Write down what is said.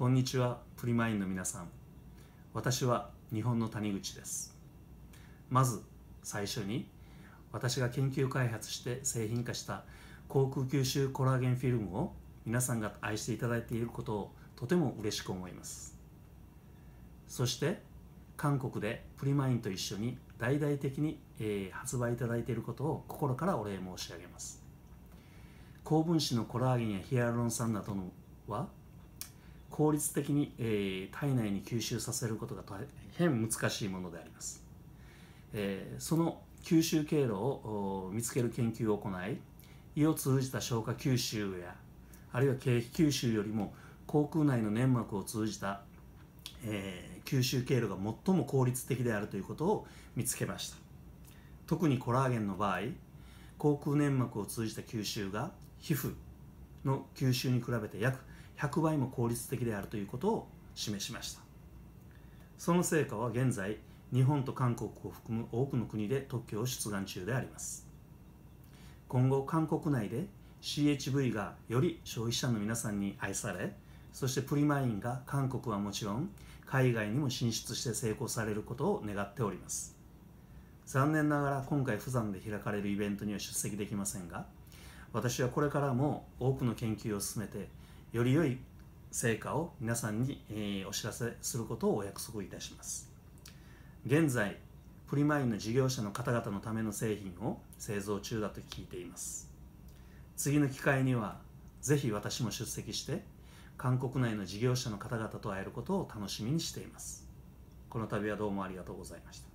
こんにちは、プリマインの皆さん。私は日本の谷口です。まず最初に、私が研究開発して製品化した航空吸収コラーゲンフィルムを皆さんが愛していただいていることをとても嬉しく思います。そして、韓国でプリマインと一緒に大々的に、えー、発売いただいていることを心からお礼申し上げます。高分子のコラーゲンやヒアルロン酸などのは効率的に、えー、体内に吸収させることが大変難しいものであります、えー、その吸収経路を見つける研究を行い胃を通じた消化吸収やあるいは経皮吸収よりも口腔内の粘膜を通じた、えー、吸収経路が最も効率的であるということを見つけました特にコラーゲンの場合口腔粘膜を通じた吸収が皮膚の吸収に比べて約100倍も効率的であるということを示しましたその成果は現在日本と韓国を含む多くの国で特許を出願中であります今後韓国内で CHV がより消費者の皆さんに愛されそしてプリマインが韓国はもちろん海外にも進出して成功されることを願っております残念ながら今回釜山で開かれるイベントには出席できませんが私はこれからも多くの研究を進めてより良い成果を皆さんに、えお知らせすることをお約束いたします現在プリマインの事業者の方々のための製品を製造中だと聞いています次の機会にはぜひ私も出席して韓国内の事業者の方々と会えることを楽しみにしていますこの度はどうもありがとうございました